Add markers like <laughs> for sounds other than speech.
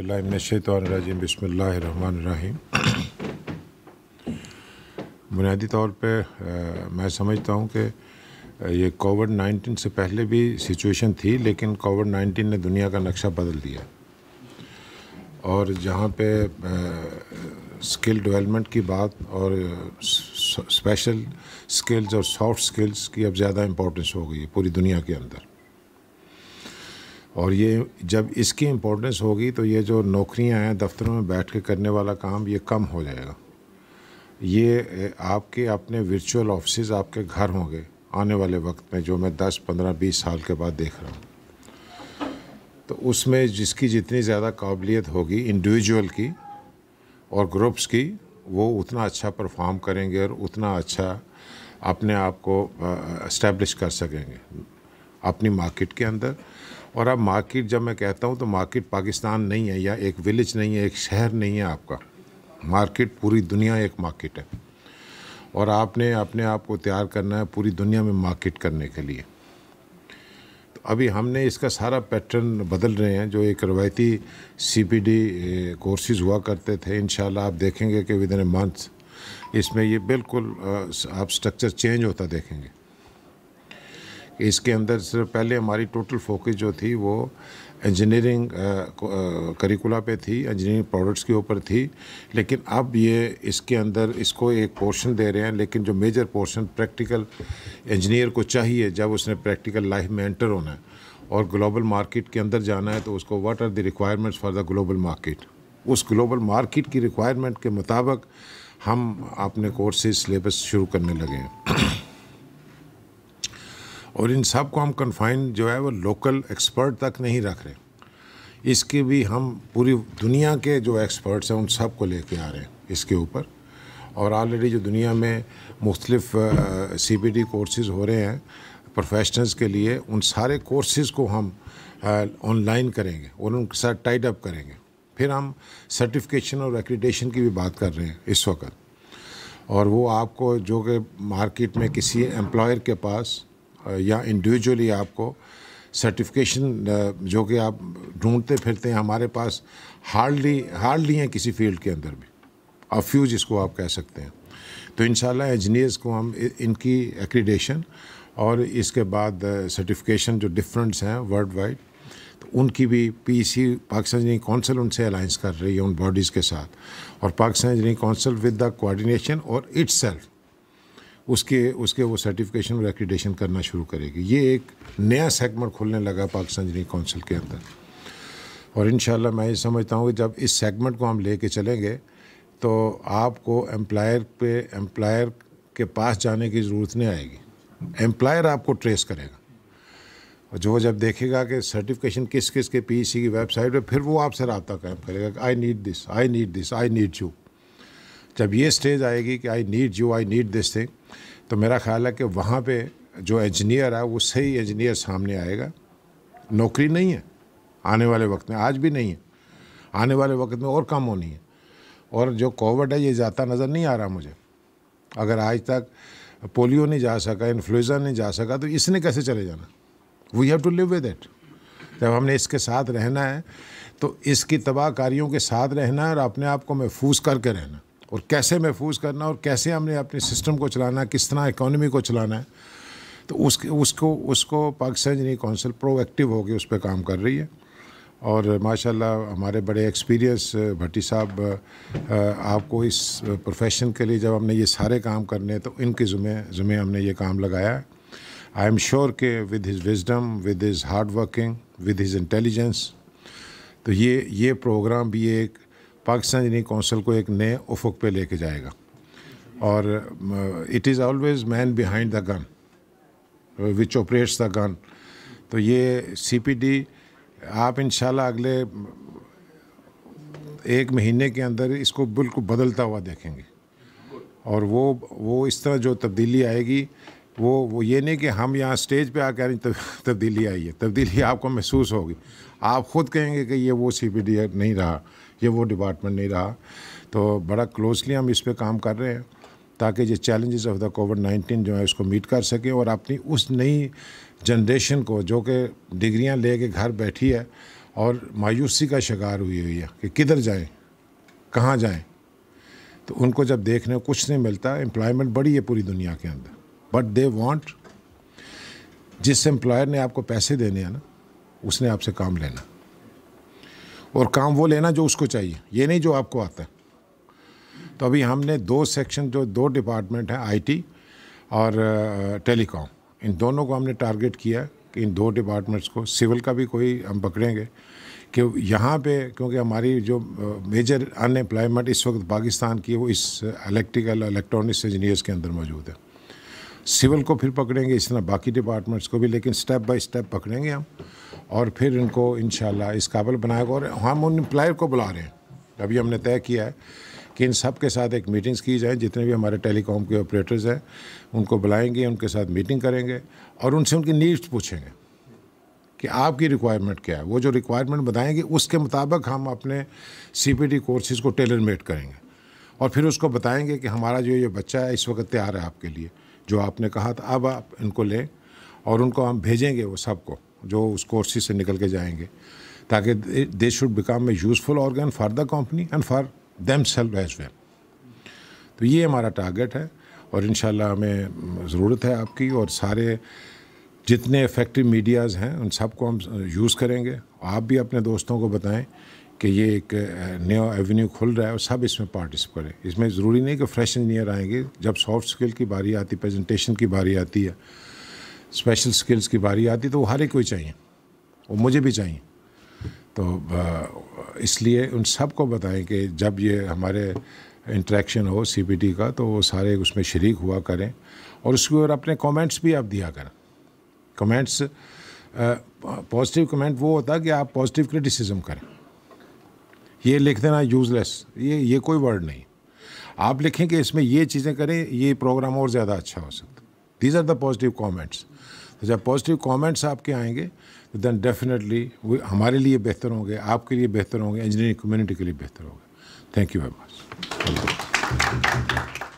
अज़बिल्लाशतरजीम बिस्मिल्लाहिर्रहमानिर्रहीम बुनियादी तौर पे आ, मैं समझता हूँ कि ये कोविड नाइन्टीन से पहले भी सिचुएशन थी लेकिन कोविड नाइन्टीन ने दुनिया का नक्शा बदल दिया और जहाँ पे आ, स्किल डेवलपमेंट की बात और स्पेशल स्किल्स और सॉफ्ट स्किल्स की अब ज़्यादा इम्पोर्टेंस हो गई है पूरी दुनिया के अंदर और ये जब इसकी इम्पोर्टेंस होगी तो ये जो नौकरियां हैं दफ्तरों में बैठ के करने वाला काम ये कम हो जाएगा ये आपके अपने वर्चुअल ऑफिस आपके घर होंगे आने वाले वक्त में जो मैं दस पंद्रह बीस साल के बाद देख रहा हूँ तो उसमें जिसकी जितनी ज़्यादा काबिलियत होगी इंडिविजुअल की और ग्रुप्स की वो उतना अच्छा परफॉर्म करेंगे और उतना अच्छा अपने आप को इस्टेब्लिश कर सकेंगे अपनी मार्केट के अंदर और अब मार्केट जब मैं कहता हूँ तो मार्केट पाकिस्तान नहीं है या एक विलेज नहीं है एक शहर नहीं है आपका मार्केट पूरी दुनिया एक मार्केट है और आपने अपने आप को तैयार करना है पूरी दुनिया में मार्केट करने के लिए तो अभी हमने इसका सारा पैटर्न बदल रहे हैं जो एक रवायती सीपीडी कोर्सेज हुआ करते थे इन आप देखेंगे कि विद इन ए मंथ इसमें ये बिल्कुल आप स्ट्रक्चर चेंज होता देखेंगे इसके अंदर से पहले हमारी टोटल फोकस जो थी वो इंजीनियरिंग करिकुला पे थी इंजीनियरिंग प्रोडक्ट्स के ऊपर थी लेकिन अब ये इसके अंदर इसको एक पोर्शन दे रहे हैं लेकिन जो मेजर पोर्शन प्रैक्टिकल इंजीनियर को चाहिए जब उसने प्रैक्टिकल लाइफ में एंटर होना है और ग्लोबल मार्केट के अंदर जाना है तो उसको what are the requirements for the global market उस ग्लोबल मार्केट की रिक्वायरमेंट के मुताबिक हम अपने कोर्सेज सिलेबस शुरू करने लगे हैं और इन सब को हम कन्फाइन जो है वो लोकल एक्सपर्ट तक नहीं रख रहे इसकी भी हम पूरी दुनिया के जो एक्सपर्ट्स हैं उन सब को लेके आ रहे हैं इसके ऊपर और ऑलरेडी जो दुनिया में मुख्तलिफ सी पी डी कोर्सेज हो रहे हैं प्रोफेशनल्स के लिए उन सारे कोर्सेज़ को हम ऑनलाइन करेंगे और उनके साथ टाइट अप करेंगे फिर हम सर्टिफिकेशन और एक्रीडेशन की भी बात कर रहे हैं इस वक्त और वो आपको जो कि मार्केट में किसी एम्प्लॉयर के पास या इंडिविजुअली आपको सर्टिफिकेशन जो कि आप ढूंढते फिरते हैं हमारे पास हार्डली हार्डली हैं किसी फील्ड के अंदर भी अफ्यू जिसको आप कह सकते हैं तो इन इंजीनियर्स को हम इनकी एक्रीडेशन और इसके बाद सर्टिफिकेशन जो डिफरेंट्स हैं वर्ल्ड वाइड तो उनकी भी पीसी पाकिस्तान इंजीनियरिंग काउंसिल उनसे अलाइंस कर रही है उन बॉडीज़ के साथ और Pakistan engineering council with the coordination और इट्स सेल्फ उसके उसके वो सर्टिफिकेशन और एक्रीडेशन करना शुरू करेगी ये एक नया सेगमेंट खुलने लगा पाकिस्तान इंजीनियरिंग काउंसिल के अंदर और इन मैं ये समझता हूँ कि जब इस सेगमेंट को हम ले कर चलेंगे तो आपको एम्प्लायर पे एम्प्लायर के पास जाने की ज़रूरत नहीं आएगी एम्प्लायर आपको ट्रेस करेगा और जो जब देखेगा कि सर्टिफिकेशन किस किस के पीसी e की वेबसाइट पे फिर वो आपसे रबता कायम करेगा I need this I need this I need you जब ये स्टेज आएगी कि I need you I need this thing तो मेरा ख्याल है कि वहाँ पे जो इंजीनियर है वो सही इंजीनियर सामने आएगा नौकरी नहीं है आने वाले वक्त में आज भी नहीं है आने वाले वक्त में और कम होनी है और जो कोविड है ये जाता नज़र नहीं आ रहा मुझे अगर आज तक पोलियो नहीं जा सका इन्फ्लुजा नहीं जा सका तो इसने कैसे चले जाना we have to live with it जब हमने इसके साथ रहना है तो इसकी तबाहकारियों के साथ रहना है और अपने आप को महफूज करके रहना और कैसे महफूज करना और कैसे हमने अपने सिस्टम को चलाना किस तरह इकोनॉमी को चलाना है तो उसके उसको उसको पाकिस्तान जनरल कौंसिल प्रोएक्टिव होकर उस पर काम कर रही है और माशाल्लाह हमारे बड़े एक्सपीरियंस भट्टी साहब आपको इस प्रोफेशन के लिए जब हमने ये सारे काम करने तो इनके ज़ुमे ज़ुमे हमने ये काम लगाया है आई एम श्योर के with his wisdom with his hard working with his intelligence तो ये ये प्रोग्राम भी एक पाकिस्तान इंजीनियरिंग काउंसिल को एक नए उफुक पे लेके जाएगा और it is always man behind the gun which operates the gun तो ये सीपीडी आप इन अगले एक महीने के अंदर इसको बिल्कुल बदलता हुआ देखेंगे और वो वो इस तरह जो तब्दीली आएगी वो वो ये नहीं कि हम यहाँ स्टेज पे आकर <laughs> तब्दीली आई है तब्दीली आपको महसूस होगी आप ख़ुद कहेंगे कि ये वो सीपीडी नहीं रहा ये वो डिपार्टमेंट नहीं रहा तो बड़ा क्लोजली हम इस पर काम कर रहे हैं ताकि ये challenges of the covid nineteen जो है उसको मीट कर सकें और अपनी उस नई जनरेशन को जो कि डिग्रियां ले के घर बैठी है और मायूसी का शिकार हुई हुई है कि किधर जाएं कहाँ जाएं तो उनको जब देखने को कुछ नहीं मिलता एम्प्लॉयमेंट बड़ी है पूरी दुनिया के अंदर बट दे वांट जिस एम्प्लॉयर ने आपको पैसे देने हैं ना उसने आपसे काम लेना और काम वो लेना जो उसको चाहिए ये नहीं जो आपको आता है तो अभी हमने दो सेक्शन जो दो डिपार्टमेंट हैं आईटी और टेलीकॉम इन दोनों को हमने टारगेट किया कि इन दो डिपार्टमेंट्स को सिविल का भी कोई हम पकड़ेंगे कि यहाँ पे क्योंकि हमारी जो मेजर अनएम्प्लॉयमेंट इस वक्त पाकिस्तान की वो इस इलेक्ट्रिकल इलेक्ट्रॉनिक्स इंजीनियर्स के अंदर मौजूद है सिविल को फिर पकड़ेंगे इस तरह बाकी डिपार्टमेंट्स को भी लेकिन स्टेप बाय स्टेप पकड़ेंगे हम और फिर इनको इन इस काबिल बनाएगा और हम उन एम्प्लॉयर को बुला रहे हैं अभी हमने तय किया है कि इन सब के साथ एक मीटिंग्स की जाए जितने भी हमारे टेलीकॉम के ऑपरेटर्स हैं उनको बुलाएंगे उनके साथ मीटिंग करेंगे और उनसे उनकी नीड्स पूछेंगे कि आपकी रिक्वायरमेंट क्या है वो जो रिक्वायरमेंट बताएंगे उसके मुताबिक हम अपने सी पी टी कोर्सेज़ को टेलर मेड करेंगे और फिर उसको बताएंगे कि हमारा जो ये बच्चा है इस वक्त तैयार है आपके लिए जो आपने कहा था अब आप इनको लें और उनको हम भेजेंगे वो सबको जो उस कोर्सेज से निकल के जाएंगे ताकि they should become a useful organ for the company and for them self as well तो ये हमारा टारगेट है और इन हमें ज़रूरत है आपकी और सारे जितने इफ़ेक्टिव मीडियाज़ हैं उन सबको हम यूज़ करेंगे आप भी अपने दोस्तों को बताएं कि ये एक नया एवेन्यू खुल रहा है और सब इसमें पार्टिसिप करें इसमें ज़रूरी नहीं कि फ्रेश इंजीनियर आएंगे जब सॉफ्ट स्किल की बारी आती प्रेजेंटेशन की बारी आती है स्पेशल स्किल्स की बारी आती तो वो हर एक कोई चाहिए वो मुझे भी चाहिए तो इसलिए उन सबको बताएं कि जब ये हमारे इंट्रैक्शन हो सीपीटी का तो वो सारे उसमें शरीक हुआ करें और उसके ऊपर अपने कमेंट्स भी आप दिया करें कमेंट्स पॉजिटिव कमेंट वो होता है कि आप पॉजिटिव क्रिटिसिज्म करें ये लिख देना यूज़लेस ये ये कोई वर्ड नहीं आप लिखें कि इसमें ये चीज़ें करें ये प्रोग्राम और ज़्यादा अच्छा हो सकता है these are the positive comments तो जब पॉजिटिव कॉमेंट्स आपके आएंगे तो देन डेफिनेटली वो हमारे लिए बेहतर होंगे आपके लिए बेहतर होंगे इंजीनियरिंग कम्युनिटी के लिए बेहतर होगा थैंक यू वेरी मच